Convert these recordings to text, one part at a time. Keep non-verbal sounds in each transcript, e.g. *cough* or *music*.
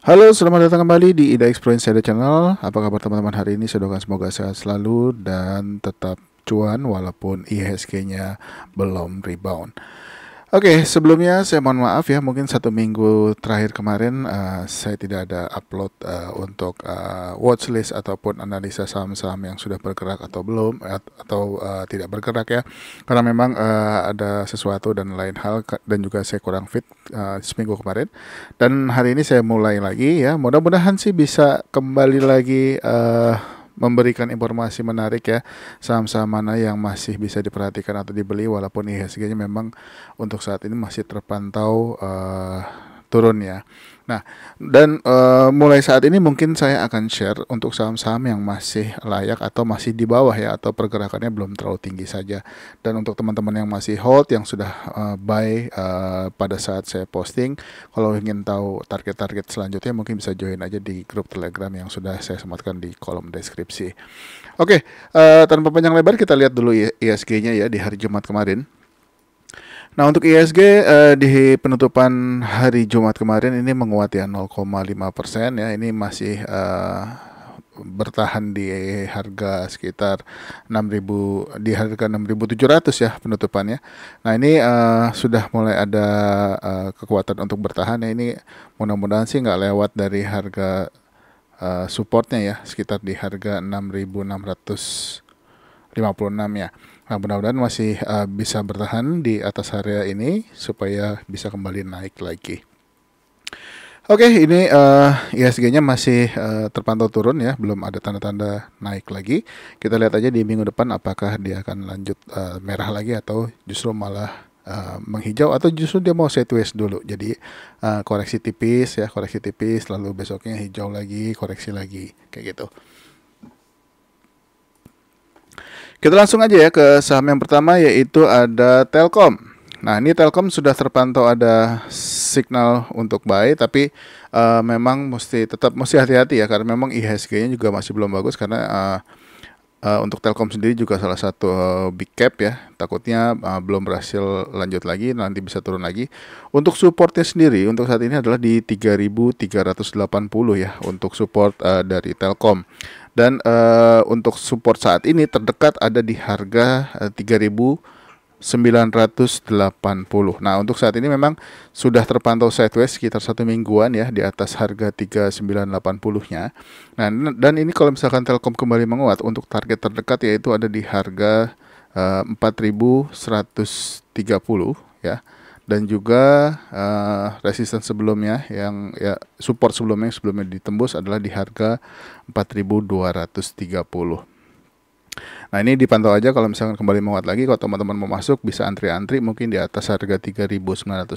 Halo, selamat datang kembali di Ida Explore Insider Channel. Apa kabar teman-teman hari ini? Saya doakan semoga sehat selalu dan tetap cuan walaupun IHSG-nya belum rebound. Oke, okay, sebelumnya saya mohon maaf ya, mungkin satu minggu terakhir kemarin uh, saya tidak ada upload uh, untuk uh, eh, watchlist ataupun analisa saham-saham yang sudah bergerak atau belum atau uh, tidak bergerak ya, karena memang uh, ada sesuatu dan lain hal dan juga saya kurang fit uh, seminggu kemarin dan hari ini saya mulai lagi ya, mudah-mudahan sih bisa kembali lagi. Uh, memberikan informasi menarik ya saham-saham mana yang masih bisa diperhatikan atau dibeli walaupun IHSG-nya memang untuk saat ini masih terpantau uh, turun ya. Nah, dan e, mulai saat ini mungkin saya akan share untuk saham-saham yang masih layak atau masih di bawah ya atau pergerakannya belum terlalu tinggi saja. Dan untuk teman-teman yang masih hold yang sudah e, buy e, pada saat saya posting, kalau ingin tahu target-target selanjutnya mungkin bisa join aja di grup Telegram yang sudah saya sematkan di kolom deskripsi. Oke, e, tanpa panjang lebar kita lihat dulu ISG-nya ya di hari Jumat kemarin. Nah untuk ISG uh, eh, di penutupan hari Jumat kemarin ini menguat ya 0,5 persen ya ini masih eh, bertahan di harga sekitar 6.000 di harga 6.700 ya penutupannya. Nah, ini uh, sudah mulai ada uh, kekuatan untuk bertahan ya. Ini mudah-mudahan sih nggak lewat dari harga uh, supportnya ya, sekitar di harga 6.656 ya. Nah, mudah-mudahan masih uh, bisa bertahan di atas area ini supaya bisa kembali naik lagi. Oke, okay, ini uh, eh, ISG-nya masih uh, terpantau turun ya, belum ada tanda-tanda naik lagi. Kita lihat aja di minggu depan apakah dia akan lanjut uh, merah lagi atau justru malah uh, menghijau atau justru dia mau sideways dulu. Jadi uh, koreksi tipis ya, koreksi tipis, lalu besoknya hijau lagi, koreksi lagi, kayak gitu. Kita langsung aja ya ke saham yang pertama yaitu ada Telkom. Nah ini Telkom sudah terpantau ada signal untuk buy tapi uh, memang mesti tetap mesti hati-hati ya karena memang IHSG-nya juga masih belum bagus karena uh, Eh, untuk Telkom sendiri juga salah satu uh, big cap ya. Takutnya uh, belum berhasil lanjut lagi, nanti bisa turun lagi. Untuk supportnya sendiri untuk saat ini adalah di 3.380 ya untuk support uh, dari Telkom. Dan uh, untuk support saat ini terdekat ada di harga uh, 3.000 980. Nah, untuk saat ini memang sudah terpantau sideways sekitar satu mingguan ya di atas harga 3980-nya. Nah, dan ini kalau misalkan Telkom kembali menguat untuk target terdekat yaitu ada di harga eh, uh, 4130 ya. Dan juga uh, eh, resisten sebelumnya yang ya support sebelumnya yang sebelumnya ditembus adalah di harga 4230. Nah ini dipantau aja kalau misalkan kembali menguat lagi, kalau teman-teman mau masuk bisa antri-antri mungkin di atas harga 3.980.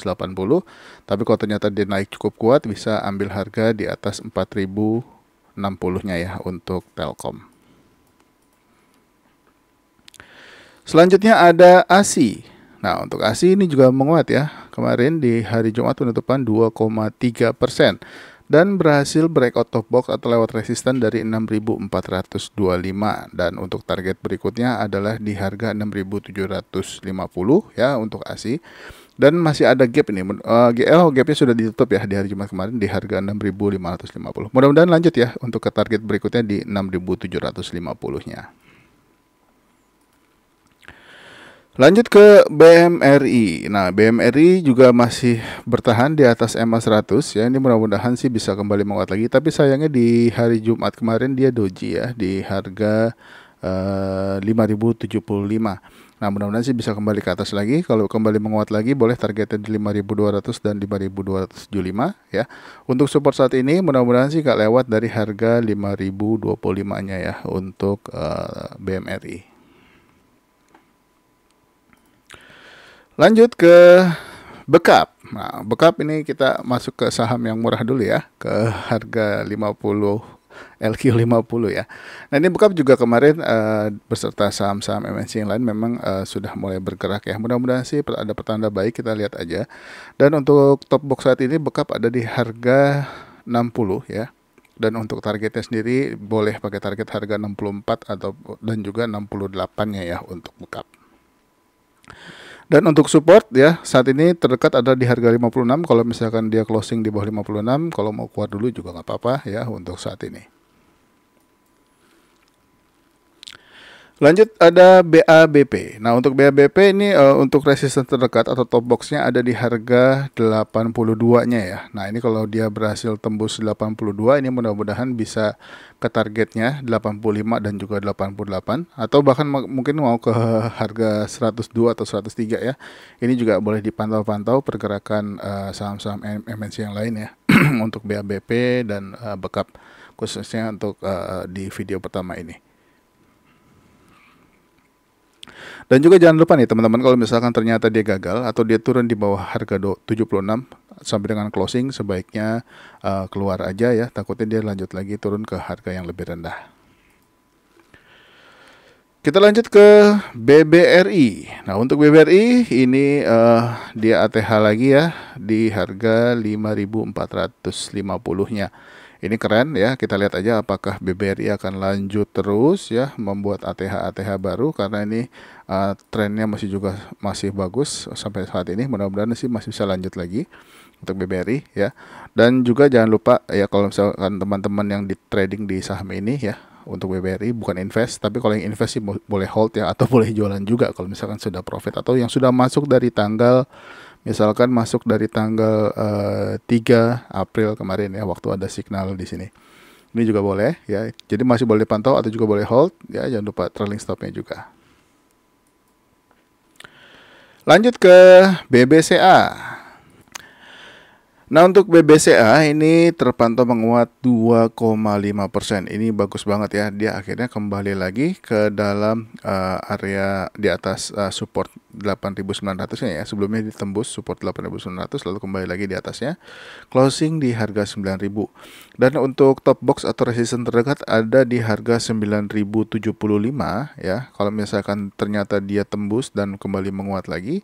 Tapi kalau ternyata dia naik cukup kuat bisa ambil harga di atas 4.060-nya ya untuk Telkom. Selanjutnya ada ASI. Nah, untuk ASI ini juga menguat ya. Kemarin di hari Jumat penutupan 2,3 persen dan berhasil break out top box atau lewat resisten dari 6425 dan untuk target berikutnya adalah di harga 6750 ya untuk ASI dan masih ada gap ini uh, eh, GL eh, oh, gapnya sudah ditutup ya di hari Jumat kemarin di harga 6550 mudah-mudahan lanjut ya untuk ke target berikutnya di 6750 nya Lanjut ke BMRI. Nah, BMRI juga masih bertahan di atas ma 100 ya. Ini mudah-mudahan sih bisa kembali menguat lagi, tapi sayangnya di hari Jumat kemarin dia doji ya di harga eh, uh, 5075. Nah, mudah-mudahan sih bisa kembali ke atas lagi. Kalau kembali menguat lagi boleh targetnya di 5200 dan 5275 ya. Untuk support saat ini mudah-mudahan sih gak lewat dari harga 5025-nya ya untuk uh, eh, BMRI. Lanjut ke Bekap. Nah, Bekap ini kita masuk ke saham yang murah dulu ya, ke harga 50 LQ50 ya. Nah ini Bekap juga kemarin uh, beserta saham-saham MNC yang lain memang uh, sudah mulai bergerak ya. Mudah-mudahan sih ada pertanda baik kita lihat aja. Dan untuk top box saat ini Bekap ada di harga 60 ya. Dan untuk targetnya sendiri boleh pakai target harga 64 atau dan juga 68-nya ya untuk Bekap. Dan untuk support ya, saat ini terdekat ada di harga 56 kalau misalkan dia closing di bawah 56, kalau mau kuat dulu juga nggak apa-apa ya untuk saat ini. Lanjut ada BABP. Nah, untuk BABP ini uh, untuk resisten terdekat atau top boxnya ada di harga 82-nya ya. Nah, ini kalau dia berhasil tembus 82 ini mudah-mudahan bisa ke targetnya 85 dan juga 88 atau bahkan mungkin mau ke harga 102 atau 103 ya. Ini juga boleh dipantau-pantau pergerakan eh, saham-saham uh, MNC yang lain ya *clears throat* untuk BABP dan uh, backup khususnya untuk uh, di video pertama ini. Dan juga jangan lupa nih teman-teman kalau misalkan ternyata dia gagal atau dia turun di bawah harga 76 sampai dengan closing sebaiknya uh, keluar aja ya takutnya dia lanjut lagi turun ke harga yang lebih rendah. Kita lanjut ke BBRI. Nah, untuk BBRI ini uh, dia ATH lagi ya di harga 5.450-nya. Ini keren ya, kita lihat aja apakah BBRI akan lanjut terus ya membuat ATH-ATH baru karena ini uh, trennya masih juga masih bagus sampai saat ini. Mudah-mudahan sih masih bisa lanjut lagi untuk BBRI ya. Dan juga jangan lupa ya kalau misalkan teman-teman yang di trading di saham ini ya untuk BBRI bukan invest tapi kalau yang invest sih boleh hold ya atau *laughs* boleh jualan juga kalau misalkan sudah profit atau yang sudah masuk dari tanggal misalkan masuk dari tanggal uh, eh, 3 April kemarin ya waktu ada signal di sini. Ini juga boleh ya. Jadi masih boleh pantau atau juga boleh hold ya. Jangan lupa trailing stopnya juga. Lanjut ke BBCA. Nah untuk BBCA ini terpantau menguat 2,5 persen. Ini bagus banget ya. Dia akhirnya kembali lagi ke dalam uh, area di atas uh, support 8.900 ya. Sebelumnya ditembus support 8.900 lalu kembali lagi di atasnya. Closing di harga 9.000. Dan untuk top box atau resistance terdekat ada di harga 9.075 ya. Kalau misalkan ternyata dia tembus dan kembali menguat lagi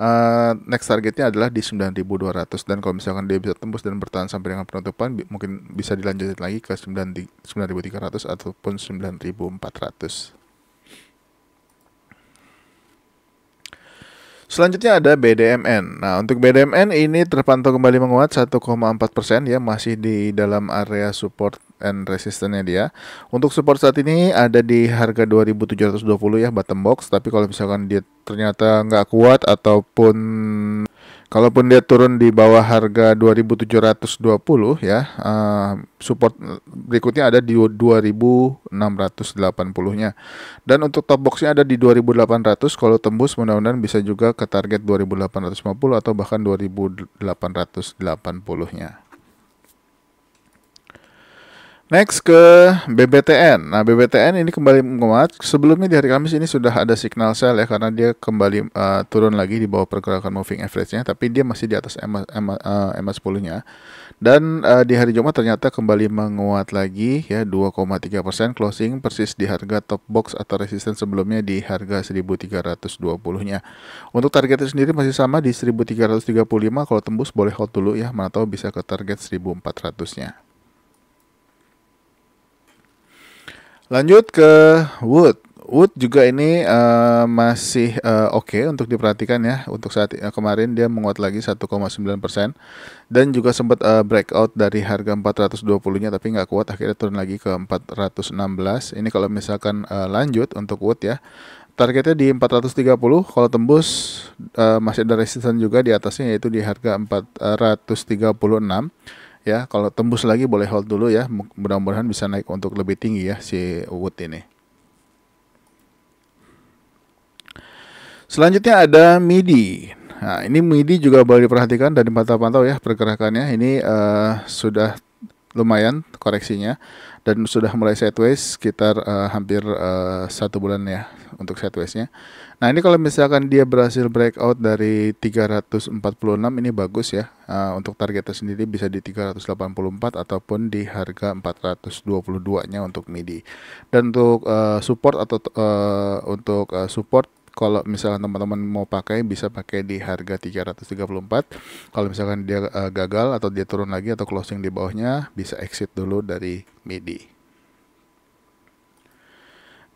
Eh, next targetnya adalah di 9200 dan kalau misalkan dia bisa tembus dan bertahan sampai dengan penutupan mungkin bisa dilanjutin lagi ke 9300 ataupun 9400. Selanjutnya ada BDMN. Nah, untuk BDMN ini terpantau kembali menguat 1,4 persen ya, masih di dalam area support and resistennya dia. Untuk support saat ini ada di harga 2720 ya bottom box, tapi kalau misalkan dia ternyata nggak kuat ataupun kalaupun dia turun di bawah harga 2720 ya, uh, support berikutnya ada di 2680-nya. Dan untuk top boxnya ada di 2800, kalau tembus mudah-mudahan bisa juga ke target 2850 atau bahkan 2880-nya. Next ke BBTN. Nah, BBTN ini kembali menguat. Sebelumnya di hari Kamis ini sudah ada signal sell ya karena dia kembali uh, turun lagi di bawah pergerakan moving average-nya, tapi dia masih di atas MA, emas uh, MA10-nya. Dan uh, di hari Jumat ternyata kembali menguat lagi ya 2,3% closing persis di harga top box atau resistance sebelumnya di harga 1320-nya. Untuk targetnya sendiri masih sama di 1335 kalau tembus boleh hold dulu ya, mana tahu bisa ke target 1400-nya. Lanjut ke wood. Wood juga ini uh, masih uh, oke okay untuk diperhatikan ya. Untuk saat uh, kemarin dia menguat lagi 1,9% dan juga sempat uh, breakout dari harga 420-nya tapi nggak kuat akhirnya turun lagi ke 416. Ini kalau misalkan uh, lanjut untuk Wood ya. Targetnya di 430, kalau tembus uh, masih ada resistance juga di atasnya yaitu di harga 436 ya kalau tembus lagi boleh hold dulu ya mudah-mudahan bisa naik untuk lebih tinggi ya si Wood ini selanjutnya ada MIDI nah ini MIDI juga boleh diperhatikan dari mata pantau ya pergerakannya ini uh, sudah lumayan koreksinya dan sudah mulai sideways sekitar uh, hampir uh, satu bulan ya untuk sidewaysnya. Nah ini kalau misalkan dia berhasil breakout dari 346 ini bagus ya. Uh, untuk targetnya sendiri bisa di 384 ataupun di harga 422-nya untuk MIDI. Dan untuk uh, support atau uh, untuk uh, support kalau misalkan teman-teman mau pakai bisa pakai di harga 334. Kalau misalkan dia uh, gagal atau dia turun lagi atau closing di bawahnya bisa exit dulu dari MIDI.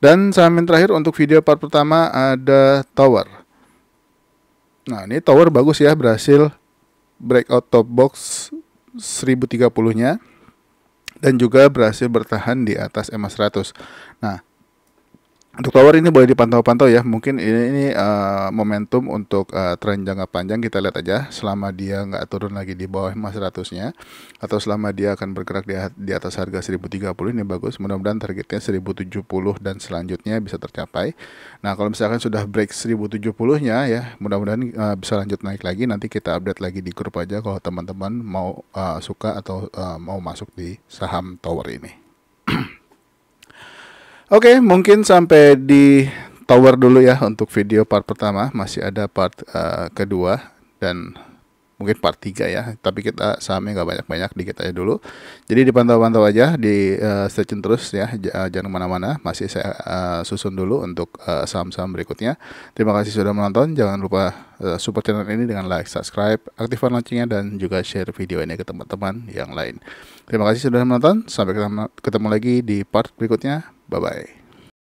Dan saham yang terakhir untuk video part pertama ada Tower. Nah, ini Tower bagus ya, berhasil breakout top box 1030-nya dan juga berhasil bertahan di atas ma 100. Nah, untuk tower ini boleh dipantau-pantau ya. Mungkin ini, ini uh, momentum untuk uh, tren jangka panjang kita lihat aja. Selama dia nggak turun lagi di bawah emas 100-nya atau selama dia akan bergerak di, di atas harga 1030 ini bagus. Mudah-mudahan targetnya 1070 dan selanjutnya bisa tercapai. Nah, kalau misalkan sudah break 1070-nya ya, mudah-mudahan uh, bisa lanjut naik lagi. Nanti kita update lagi di grup aja kalau teman-teman mau uh, suka atau uh, mau masuk di saham tower ini. Oke, okay, mungkin sampai di tower dulu ya untuk video part pertama. Masih ada part uh, kedua dan mungkin part tiga ya. Tapi kita sahamnya nggak banyak-banyak, dikit aja dulu. Jadi dipantau-pantau aja, di uh, eh, stretching terus ya, eh, jangan kemana-mana. Masih saya uh, susun dulu untuk saham-saham uh, berikutnya. Terima kasih sudah menonton. Jangan lupa uh, support channel ini dengan like, subscribe, aktifkan loncengnya, dan juga share video ini ke teman-teman yang lain. Terima kasih sudah menonton. Sampai ketemu lagi di part berikutnya. Bye bye.